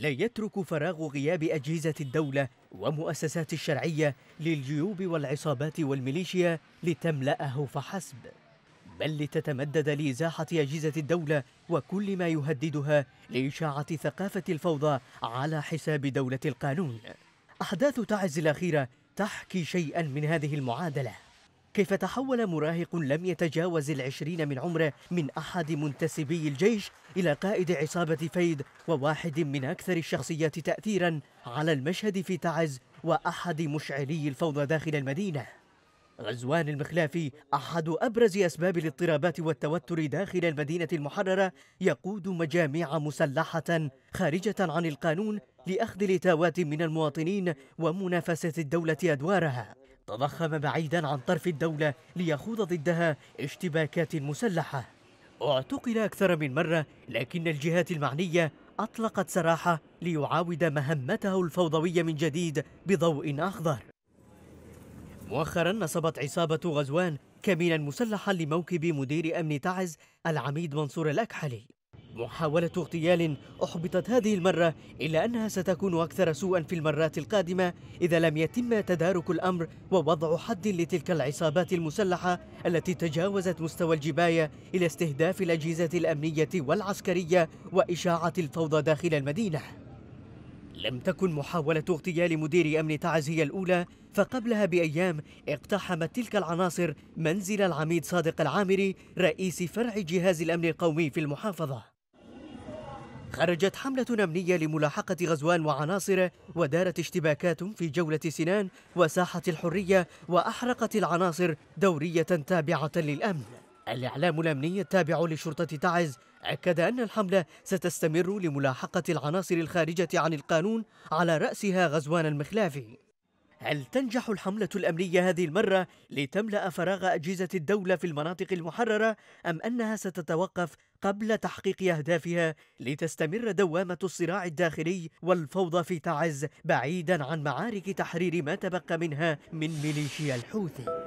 لا يترك فراغ غياب أجهزة الدولة ومؤسسات الشرعية للجيوب والعصابات والميليشيا لتملأه فحسب بل لتتمدد لإزاحة أجهزة الدولة وكل ما يهددها لإشاعة ثقافة الفوضى على حساب دولة القانون أحداث تعز الأخيرة تحكي شيئا من هذه المعادله كيف تحول مراهق لم يتجاوز العشرين من عمره من أحد منتسبي الجيش إلى قائد عصابة فيد وواحد من أكثر الشخصيات تأثيرا على المشهد في تعز وأحد مشعلي الفوضى داخل المدينة غزوان المخلافي أحد أبرز أسباب الاضطرابات والتوتر داخل المدينة المحررة يقود مجاميع مسلحة خارجة عن القانون لأخذ الإتاوات من المواطنين ومنافسة الدولة أدوارها تضخم بعيدا عن طرف الدولة ليخوض ضدها اشتباكات مسلحة اعتقل أكثر من مرة لكن الجهات المعنية أطلقت سراحة ليعاود مهمته الفوضوية من جديد بضوء أخضر مؤخرا نصبت عصابة غزوان كمينا مسلحا لموكب مدير أمن تعز العميد منصور الأكحلي محاولة اغتيال أحبطت هذه المرة إلا أنها ستكون أكثر سوءا في المرات القادمة إذا لم يتم تدارك الأمر ووضع حد لتلك العصابات المسلحة التي تجاوزت مستوى الجباية إلى استهداف الأجهزة الأمنية والعسكرية وإشاعة الفوضى داخل المدينة لم تكن محاولة اغتيال مدير أمن تعز هي الأولى فقبلها بأيام اقتحمت تلك العناصر منزل العميد صادق العامري رئيس فرع جهاز الأمن القومي في المحافظة خرجت حملة أمنية لملاحقة غزوان وعناصره ودارت اشتباكات في جولة سنان وساحة الحرية وأحرقت العناصر دورية تابعة للأمن الإعلام الأمني التابع لشرطة تعز أكد أن الحملة ستستمر لملاحقة العناصر الخارجة عن القانون على رأسها غزوان المخلافي هل تنجح الحملة الأمنية هذه المرة لتملأ فراغ أجهزة الدولة في المناطق المحررة أم أنها ستتوقف قبل تحقيق أهدافها لتستمر دوامة الصراع الداخلي والفوضى في تعز بعيدا عن معارك تحرير ما تبقى منها من ميليشيا الحوثي؟